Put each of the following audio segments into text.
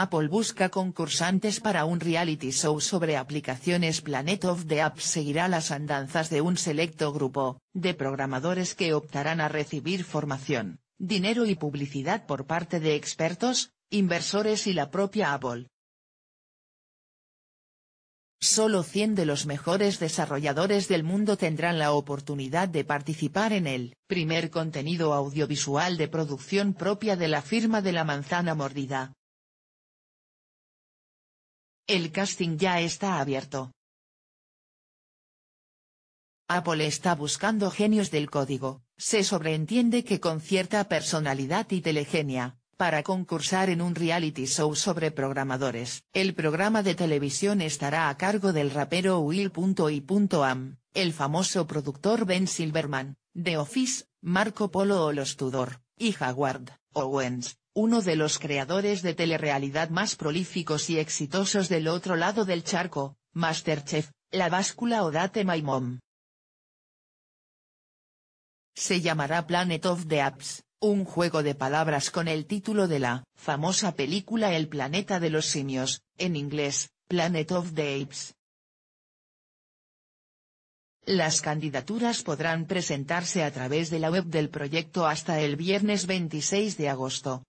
Apple busca concursantes para un reality show sobre aplicaciones Planet of the Apps seguirá las andanzas de un selecto grupo, de programadores que optarán a recibir formación, dinero y publicidad por parte de expertos, inversores y la propia Apple. Solo 100 de los mejores desarrolladores del mundo tendrán la oportunidad de participar en el primer contenido audiovisual de producción propia de la firma de la manzana mordida, el casting ya está abierto. Apple está buscando genios del código, se sobreentiende que con cierta personalidad y telegenia, para concursar en un reality show sobre programadores. El programa de televisión estará a cargo del rapero Will.i.am, el famoso productor Ben Silverman, The Office, Marco Polo o Los Tudor, y Howard, Owens, uno de los creadores de telerrealidad más prolíficos y exitosos del otro lado del charco, Masterchef, La Báscula o Date My Mom. Se llamará Planet of the Apes, un juego de palabras con el título de la famosa película El planeta de los simios, en inglés, Planet of the Apes. Las candidaturas podrán presentarse a través de la web del proyecto hasta el viernes 26 de agosto,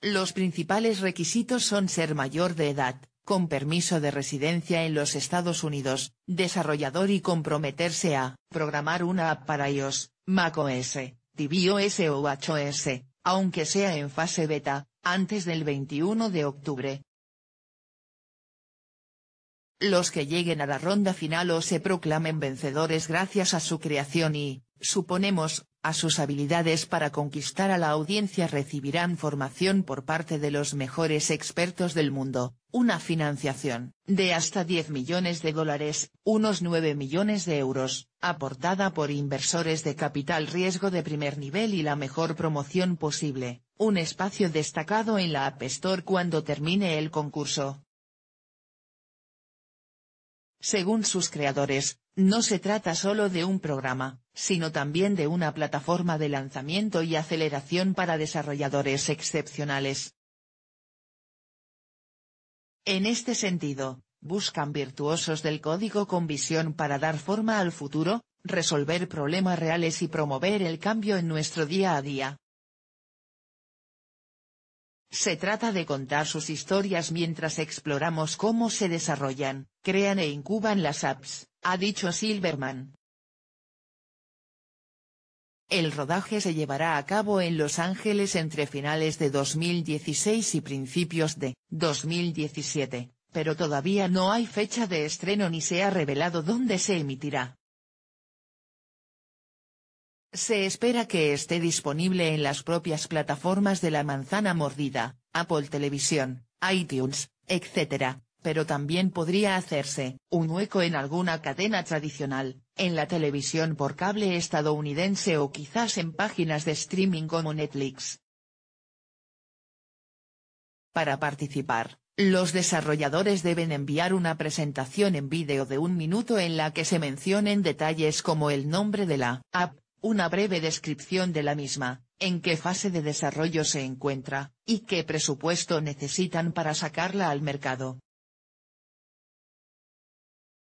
los principales requisitos son ser mayor de edad, con permiso de residencia en los Estados Unidos, desarrollador y comprometerse a programar una app para iOS, macOS, tvOS o HOS, aunque sea en fase beta, antes del 21 de octubre. Los que lleguen a la ronda final o se proclamen vencedores gracias a su creación y, suponemos, a sus habilidades para conquistar a la audiencia recibirán formación por parte de los mejores expertos del mundo, una financiación de hasta 10 millones de dólares, unos 9 millones de euros, aportada por inversores de capital riesgo de primer nivel y la mejor promoción posible, un espacio destacado en la App Store cuando termine el concurso. Según sus creadores, no se trata solo de un programa, sino también de una plataforma de lanzamiento y aceleración para desarrolladores excepcionales. En este sentido, buscan virtuosos del código con visión para dar forma al futuro, resolver problemas reales y promover el cambio en nuestro día a día. Se trata de contar sus historias mientras exploramos cómo se desarrollan, crean e incuban las apps, ha dicho Silverman. El rodaje se llevará a cabo en Los Ángeles entre finales de 2016 y principios de 2017, pero todavía no hay fecha de estreno ni se ha revelado dónde se emitirá. Se espera que esté disponible en las propias plataformas de la manzana mordida, Apple Televisión, iTunes, etc., pero también podría hacerse un hueco en alguna cadena tradicional, en la televisión por cable estadounidense o quizás en páginas de streaming como Netflix. Para participar, los desarrolladores deben enviar una presentación en vídeo de un minuto en la que se mencionen detalles como el nombre de la app, una breve descripción de la misma, en qué fase de desarrollo se encuentra, y qué presupuesto necesitan para sacarla al mercado.